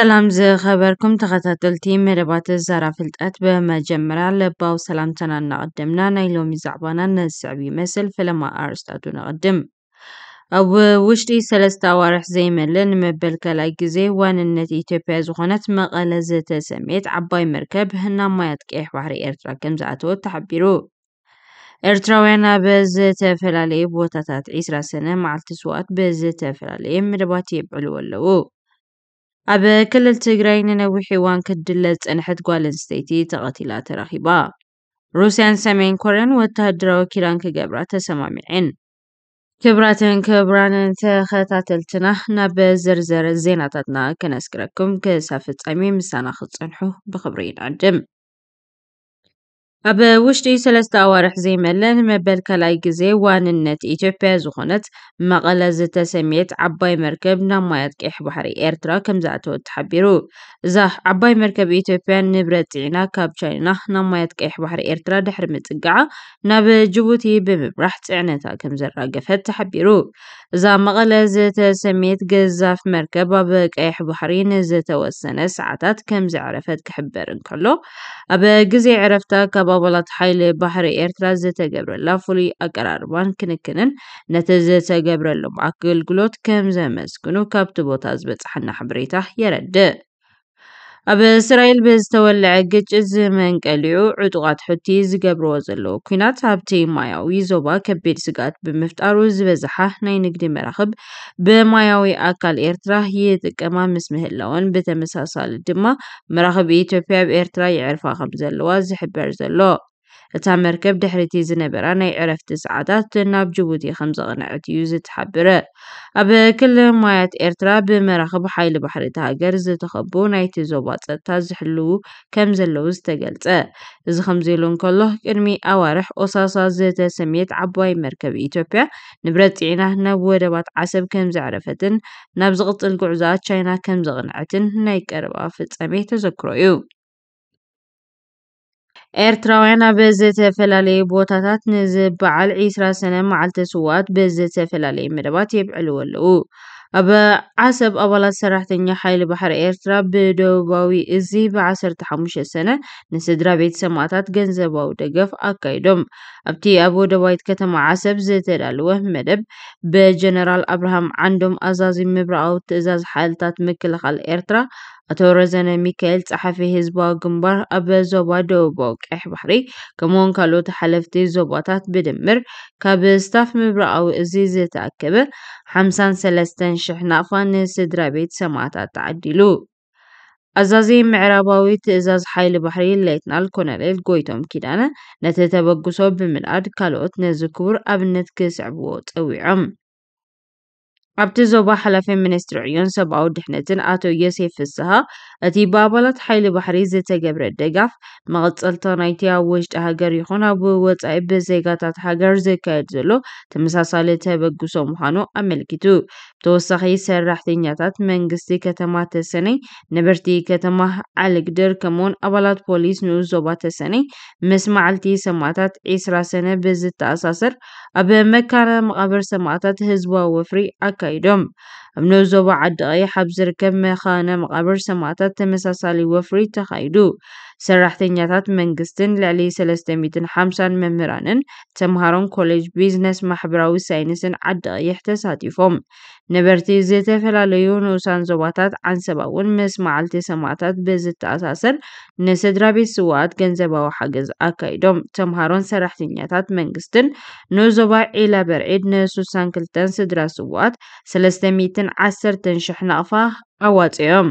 سلام ز خبركم تغتاتل تيم مربات الزارة فلتات بما جمرا لبا وسلامتنا نقدمنا نيلومي زعبانا نسعبي مثل فلما أرستادو نقدم أو وشتي سلستا وارح زي ملن مبل كلاجزي وان النت إيتوبيا زغنت مقالة زيت سميت عباي مركب هنا ما يتكي حواري إرترا كمزاتو تحبيرو إرترا وانا بزيت فلالي بوتاتات عيسرا سنة مع التسوات بزيت فلالي مرباتي بعلو اللوو أب كل التجرين نوي حيوان كدلت أن حد قالن ستيتي تغتيلا تراخبا روسيان سمين كورن وتهدرا وكيران كجبرة سمامعين كبراتن كبران انت خطات نب زرزر زيناتنا كنسكركم كسافت أمي مسانا خطنحو بخبرين عجم أب وشتي سلست أوارح زي ملان مبل كلاي جزي وان النت إيتوبيا زخنت مغلا زتا سميت عباي مركب نمايات كيح بحري إيرترا كم زعتو تحبيرو زاح عباي مركب إيتوبيا نبرتينا كاب تشاينا نمايات كيح بحري إيرترا دحر متقع ناب جبوتي بمبرح تعنتا كم زرا قفت تحبيرو زا مغلا زتا سميت جزاف مركب أب كيح بحري نزتا وسنة ساعتات كم زعرفت كحبر كلو أب جزي عرفتا كاب ኣባላት ሓይሊ ባሕሪ ኤርትራ ዝተገብረላ ፍሉይ ኣቀራርባን ክንክንን ነቲ ዝተገብረሎም ኣገልግሎት ከም ዘመስግኑ ካብቲ ቦታ ዝበፅሐና ሓበሬታ የረድእ። ኣብ እስራኤል ብዝተወልዐ ግጭት ዝመንቀልዑ ዕጡቓት ሕቲ ዝገብርዎ ዘለዎ ኩናት ኣብቲ ማያዊ ዞባ ከቢድ ስጋት ብምፍጣሩ ዝበዝሓ ናይ ንግዲ መራኽብ ብማያዊ ኣካል ኤርትራ ይጥቀማ ምስ ምህላወን ብተመሳሳሊ ድማ መራኽብ ኢትዮጵያ ብኤርትራ ይዕርፋ ከም ዘለዋ ዝሕበር ዘሎ እታ መርከብ ድሕሪቲ ዝነበራ ናይ ዕረፍቲ ሰዓታት ናብ ጅቡቲ ከምዘቕንዐት እዩ ዝተሓብር። ኣብ ክልል ማያት ኤርትራ ብመራኽብ ሓይሊ ባሕሪ እታ ሃገር ዝተኸበቡ ናይቲ ዞባ ፀጥታ ዝሕልዉ ከምዘለዉ ዝተገልጸ። እዚ ከምዚኢሉ እንከሎ ቅድሚ ኣዋርሕ ኦሳሳ ዝተሰምየት ዓባይ መርከብ ኢትዮጵያ ንብረት ፂዒና ናብ ወደባት ዓሰብ ከምዘዕረፈትን ናብ ዝቕጽል ጉዕዞኣ ቻይና ከምዘቕንዐትን ናይ ቀረባ ፍጻሜ ተዘክሮ እዩ። ኤርትራውያን ኣብ ዝተፈላለየ ቦታታት ንዝበዓል 20 ዒስራ ሰነ መዓልቲ ስዋኣት ብዝተፈላለዩ መደባት የብዕልዎ ኣለዉ፡፡ ኣብ ዓሰብ ኣባላት ሰራሕተኛ ሓይሊ ባሕሪ ኤርትራ ብደቡባዊ እዚ ብ15 ሰነ ንስድራ ቤት ሰማእታት ገንዘባዊ ደገፍ ኣካይዶም፡፡ ኣብቲ ኣብ ወደባዊት ከተማ ዓሰብ ዝተዳለወ መደብ ብጀነራል ኣብርሃም ዓንዶም ኣዛዚ ምብራቓዊ ትእዛዝ ሓይልታት ምክልኻል ኤርትራ ኣቶ ረዘነ ሚካኤል ፀሓፊ ህዝባዊ ግንባር ኣብ ዞባ ደቡባዊ ቀይሕ ባሕሪ ከምኡውን ካልኦት ሓለፍቲ ዞባታት ብድምር ካብ ስታፍ ምብራቃዊ እዚ ዝተኣከበ 53,000 ናቅፋ ንስድራ ቤት ሰማዕታት ተዓዲሉ። ኣዛዚ ምዕራባዊ ትእዛዝ ሓይሊ ባሕሪ ሌትናል ኮሎኔል ጎይቶም ኪዳነ ነቲ ተበግሶ ብምልኣድ ካልኦት ነዚ ክቡር ኣብነት ክስዕብዎ ፀዊዖም። ኣብቲ ዞባ ሓላፊ ሚኒስትሪ ዕዮን ሰብኣዊ ድሕነትን ኣቶ ዮሴፍ ፍስሐ እቲ ብኣባላት ሓይሊ ባሕሪ ዝተገብረ ደጋፍ መቐፀልታ ናይቲ ኣብ ውሽጢ ሃገር ይኹን ኣብ ወፃኢ ብዜጋታት ሃገር ዝካየድ ዘሎ ተመሳሳሊ ተበግሶ ምዃኑ ኣመልኪቱ። ብተወሳኺ ሰራሕተኛታት መንግስቲ ከተማ ተሰነይ ነበርቲ ከተማ ዓልግድር ከምኡውን ኣባላት ፖሊስ ንኡስ ዞባ ተሰነይ ምስ መዓልቲ ሰማዕታት ዒስራ ሰነ ብዝተኣሳሰር ኣብ መካነ መቓብር ሰማዕታት ህዝባዊ ወፍሪ ኣካ ኣብ ነብዞቦ ዓዲ ቂይ ሓብ ዝርከብ መከነ መቃብር ሰማታት ተመሳሳሊ ወፍሪ ተካይዱ ሰራሕተኛታት መንግስትን ልዕሊ 350 መምህራንን ተምሃሮን ኮሌጅ ቢዝነስ ማሕበራዊ ሳይንስን ዓዲ ቀይሕ ተሳቲፎም። ነበርቲ ዝተፈላለዩ ንኡሳን ዞባታት ዓንሰባ እውን ምስ መዓልቲ ሰማዕታት ብዝተኣሳሰር ንስድራ ቤት ስዋኣት ገንዘባዊ ሓገዝ ኣካይዶም። ተምሃሮን ሰራሕተኛታት መንግስትን ንዞባ ዒላ በርዒድ ን62 ስድራ ስዋኣት 310,000 ናቕፋ ኣዋፂኦም።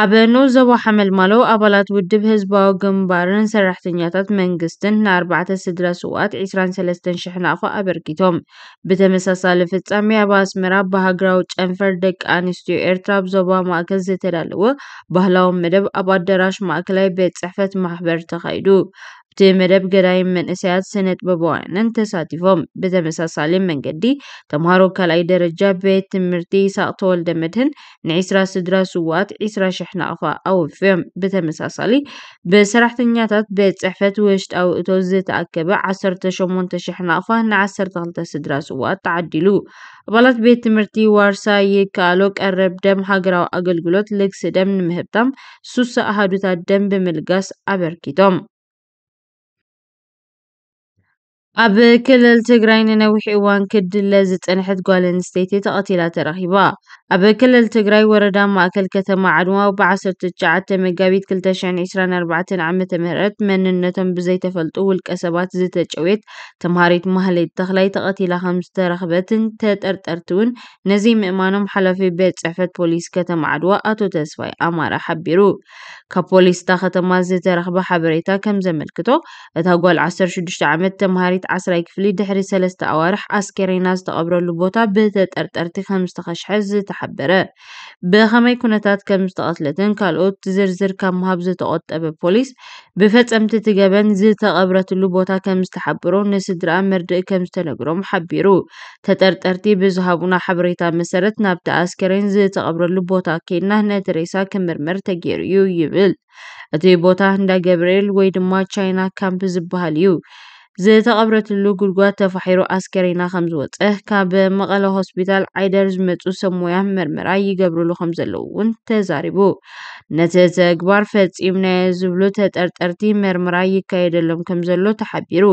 ኣበኖ ዞባ ሓመልማሎ ኣባላት ውድብ ህዝባዊ ግንባርን ሰራሕተኛታት መንግስትን ንኣርባዕተ ስድራ ስዋኣት 23,000 ንኣኹ ኣበርኪቶም። ብተመሳሳሊ ፍጻሜ ኣብ ኣስመራ ብሃገራዊ ጨንፈር ደቂ ኣንስትዮ ኤርትራ ብዞባ ማእከል ዝተዳለወ ባህላዊ መደብ ኣብ ኣዳራሽ ማእከላይ ቤት ፅሕፈት ማሕበር ተኻይዱ። መደብ ገዳይ መንእሰያት ስነ ጥበባውያንን ተሳቲፎም ብተመሳሳሊ መንገዲ ተምሃሮ ካልኣይ ደረጃ ቤት ትምህርቲ ይስሐቅ ተወልደ መድህን ንዒስራ ስድራ ስዋት ዒስራ ሽሕ ናቕፋ ኣወፍዮም ብተመሳሳሊ ብሰራሕተኛታት ቤት ፅሕፈት ውሽጣዊ እቶ ዝተኣከበ 18 ሽሕ ናቕፋ ን12 ስድራ ስዋት ተዓዲሉ ኣባላት ቤት ትምህርቲ ዋርሳ ይከኣሎ ቀረብ ደም ሃገራዊ ኣገልግሎት ልግሲ ደም ንምህብታም ሱሳ ኣሃዱታት ደም ብምልጋስ ኣበርኪቶም ኣብ ክልል ትግራይ ንነዊሕ እዋን ክድለ ዝፀነሐት ጓል ኣንስተይቲ ተቐቲላ ተረኺባ። ኣብ ክልል ትግራይ ወረዳ ማእከል ከተማ ዓድዋ ብ19 መጋቢት 2024 ዓ/ም መንነቶም ብዘይተፈልጡ ውልቀ ሰባት ዝተጨወየት ተምሃሪት ማህሌት ተክላይ ተቐቲላ ከምዝተረኸበትን ተጠርጠርቲውን ነዚ ምእማኖም ሓላፊ ቤት ፅሕፈት ፖሊስ ከተማ ዓድዋ ኣቶ ተስፋይ ኣማረ ሓቢሩ። ካብ ፖሊስ እታ ከተማ ዝተረኸበ ሓበሬታ ከም ዘመልክቶ እታ ጓል 16 ዓመት ተምሃሪት ሰራዊት ዓስራይ ክፍሊ ድሕሪ ሰለስተ ኣዋርሕ ኣስከሬና ዝተቐብረሉ ቦታ ብተጠርጠርቲ ከም ዝተኸሽሐ ዝተሓበረ ብኸመይ ኩነታት ከም ዝተቐትለትን ካልኦት ዝርዝር ካብ ምሃብ ዝተቆጠበ ፖሊስ ብፈፀምቲ እቲ ገበን ዝተቐብረትሉ ቦታ ከም ዝተሓብሮ ንስድራ መርድእ ከም ዝተነግሮም ሓቢሩ ተጠርጠርቲ ብዝሃቡና ሓበሬታ መሰረት ናብቲ ኣስከሬን ዝተቐብረሉ ቦታ ከይድና ነቲ ሬሳ ክምርመር ተገይሩ እዩ ይብል እቲ ቦታ እንዳ ገብርኤል ወይ ድማ ቻይና ካምፕ ዝበሃል እዩ። ዝተቐብረትሉ ጉድጓድ ተፋሒሩ ኣስከሬና ከምዝወፀ ካብ መቐለ ሆስፒታል ዓይደር ዝመፁ ሰብ ሞያ ምርመራ ይገብርሉ ከምዘለው እውን ተዛሪቡ ነቲ ተግባር ፈፂምናዮ ዝብሉ ተጠርጠርቲ ምርመራ ይካየደሎም ከምዘሎ ተሓቢሩ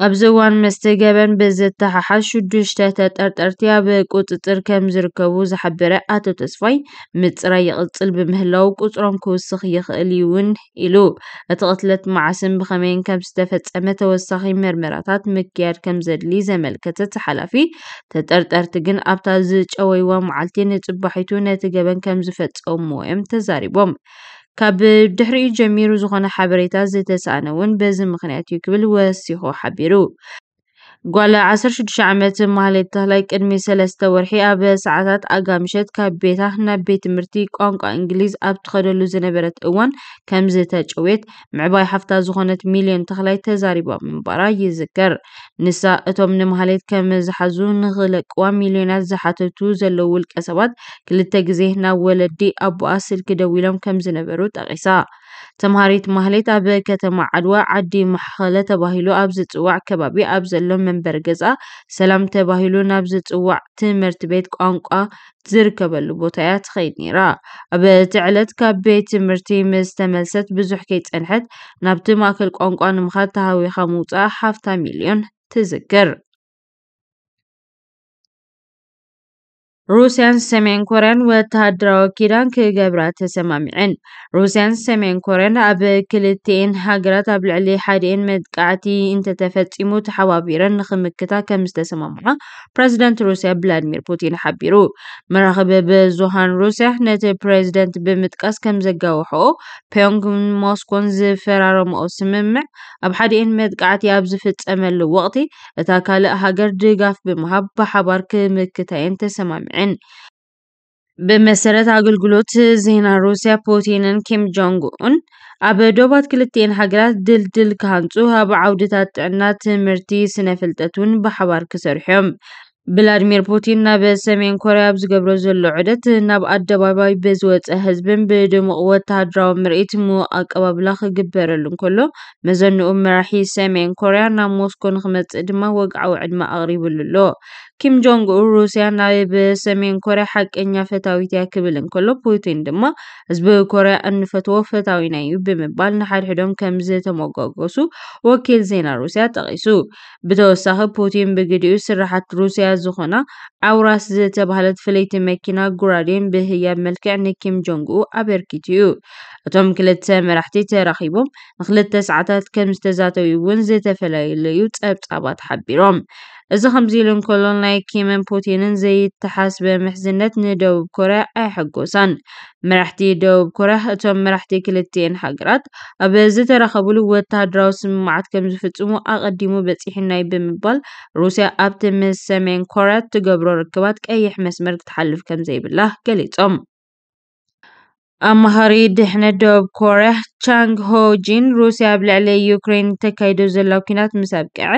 أبزوان مستجابن بزت تحاشو دوشتا تتارتارتيا بكوت تركم زركبو زحبرة أتو تسفاي متراي قتل بمهلاو كوترون كوسخ يخليون إلو أتقتلت مع سن بخمين كم ستفت أمتا وسخي مرمراتات مكيار كم زدلي زمل كتت حلافي تتارتارتقن أبتا زيج أويوا معالتين تبحيتو ناتجابن كم زفت أمو إم تزاري بوم ካብ ድሕሪኡ ጀሚሩ ዝኾነ ሓበሬታ ዝተጻእነ እውን በዚ ምኽንያት እዩ ክብል ወሲኹ ሓቢሩ ጓል 16 ዓመት ማህሌት ተክላይ ቅድሚ ሰለስተ ወርሒ ኣብ ሰዓታት ኣጋምሸት ካብ ቤታ ናብ ቤት ትምህርቲ ቋንቋ እንግሊዝ ኣብ ትኸደሉ ዝነበረት እዋን ከምዝተጨወት ምዕባይ ሓፍታ ዝኾነት ሚልዮን ተክላይ ተዛሪባ ምንባራ ይዝከር። ንሳ እቶም ንማህሌት ከም ዝሓዙ ንኽለቅዋ ሚልዮናት ዝሓተቱ ዘለው ውልቀ ሰባት ክልተ ግዜ ናብ ወለዲ ኣቦኣ ስልኪ ደዊሎም ከም ዝነበሩ ጠቂሳ ተምሃሪት ማህሌት ኣብ ከተማ ዓድዋ ዓዲ ማሕከለ ተባሂሉ ኣብ ዝፅዋዕ ከባቢ ኣብ ዘሎ መንበሪ ገዛ ሰላም ተባሂሉ ናብ ዝፅዋዕ ትምህርቲ ቤት ቋንቋ ዝርከበሉ ቦታእያ ትኸይ ኒራ ኣብቲ ዕለት ካብ ቤት ትምህርቲ ምዝተመልሰት ብዙሕ ከይ ፀንሐት ናብቲ ማእከል ቋንቋ ንምካ ተሃዊካ ምውፃእ ሓፍታ ሚልዮን ትዝክር ሩስያን ሰሜን ኮርያን ወተሃደራዊ ኪዳን ክገብራ ተሰማሚዐን ሩስያን ሰሜን ኮርያን ኣብ ክልቲኤን ሃገራት ኣብ ልዕሊ ሓደኤን መጥቃዕቲ እንተተፈፂሙ ተሓባቢረን ንክምክታ ከም ዝተሰማምዐ ፕረዚደንት ሩስያ ቭላድሚር ፑቲን ሓቢሩ መራኸቢ ብዙሃን ሩስያ ነቲ ፕሬዚደንት ብምጥቃስ ከም ዘጋውሕኦ ፒዮንግን ሞስኮን ዝፈራረምኦ ስምምዕ ኣብ ሓደኤን መጥቃዕቲ ኣብ ዝፍፀመሉ ወቅቲ እታ ካልእ ሃገር ድጋፍ ብምሃብ ብሓባር ክምክታየን ተሰማሚዐን ብመሰረት ኣገልግሎት ዜና ሩስያ ፑቲንን ኪም ጆንግ ኡን ኣብ ዶባት ክልቲኤን ሃገራት ድልድል ክሃንፁ ኣብ ዓውድታት ጥዕና፣ ትምህርቲ፣ ስነ ፍልጠት እውን ብሓባር ክሰርሑ እዮም። ቭላድሚር ፑቲን ናብ ሰሜን ኮርያ ኣብ ዝገብሮ ዘሎ ዑደት ናብ ኣደባባይ ብዝወፀ ህዝብን ብድሙቕ ወተሃድራዊ ምርኢት ሙ ኣቀባብላ ክግበረሉ እንከሎ መዘንኡ መራሒ ሰሜን ኮርያ ናብ ሞስኮ ንክመፅእ ድማ ወግዓዊ ዕድመ ኣቕሪቡሉ ኣሎ። ኪም ጆንግ ኡን ሩስያ ናብ ብሰሜን ኮርያ ሓቀኛ ፈታዊት እያ ክብል እንከሎ ፑቲን ድማ ህዝቢ ኮርያ እንፈትዎ ፈታዊና እዩ ብምባል ንሓድሕዶም ከም ዝተመጓገሱ ወኪል ዜና ሩስያ ጠቂሱ። ብተወሳኺ ፑቲን ብግዲኡ ስራሓት ሩስያ ዝኾና ዓውራስ ዝተባህለት ፍለይቲ መኪና ጉራዴን ብህያብ መልክዕ ንኪም ጆንግ ኡ ኣበርኪት እዩ። እቶም ክልተ መራሕቲ ተራኺቦም ንክልተ ሰዓታት ከም ዝተዛተዩ እውን ዝተፈላለዩ ጸብጻባት ሓቢሮም። እዚ ከምዚ ኢሉ እንከሎ ናይ ኪምን ፑቲንን ዘይተሓስበ ምሕዝነት ንደቡብ ኮርያ ኣይሕጐሳን፡፡ መራሕቲ ደቡብ ኮርያ እቶም መራሕቲ ክልቲአን ሃገራት ኣብ ዝተራኸቡሉ ወተሃደራዊ ስምምዓት ከምዝፍፅሙ ኣቐዲሙ በፂሕናዩ ብምባል ሩስያ ኣብቲ ምስ ሰሜን ኮርያ እትገብሮ ርክባት ቀይሕ መስመር ክትሓልፍ ከምዘይብላ ገሊፆም፡፡ ኣብ ድሕነት ደቡብ ኮርያ ቻንግ ሆ ጂን ሩስያ ኣብ ልዕሊ ዩክሬን ተካይዶ ዘላ ኩናት ምስ ኣብቅዐ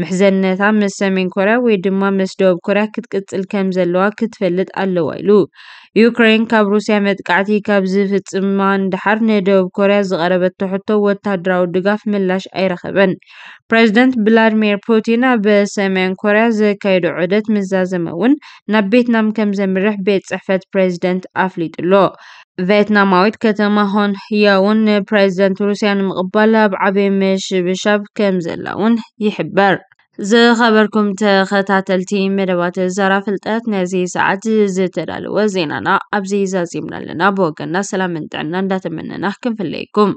ምሕዘነታ ምስ ሰሜን ኮርያ ወይ ድማ ምስ ደቡብ ኮርያ ክትቅፅል ከም ዘለዋ ክትፈልጥ ኣለዋ ኢሉ። ዩክሬን ካብ ሩስያ መጥቃዕቲ ካብ ዝፍፅማ እንድሓር ንደቡብ ኮርያ ዝቐረበቶ ሕቶ ወታደራዊ ድጋፍ ምላሽ ኣይረኸበን። ፕረዚደንት ቭላድሚር ፑቲን ኣብ ሰሜን ኮርያ ዘካይዱ ዑደት ምዛዘመ እውን ናብ ቤትናም ከም ዘምርሕ ቤት ፅሕፈት ፕረዚደንት ኣፍሊጡሎ። فيتناماويت كتما هون هيون بريزدنت روسيا المقبلة بعبي مش كم كمزلا ون يحبر زي خبركم تخطى تلتين مروات الزراف التقات نزي ساعات زي تلال وزينانا أبزي زازي من اللي نابوك سلام من دعنا لا نحكم في الليكم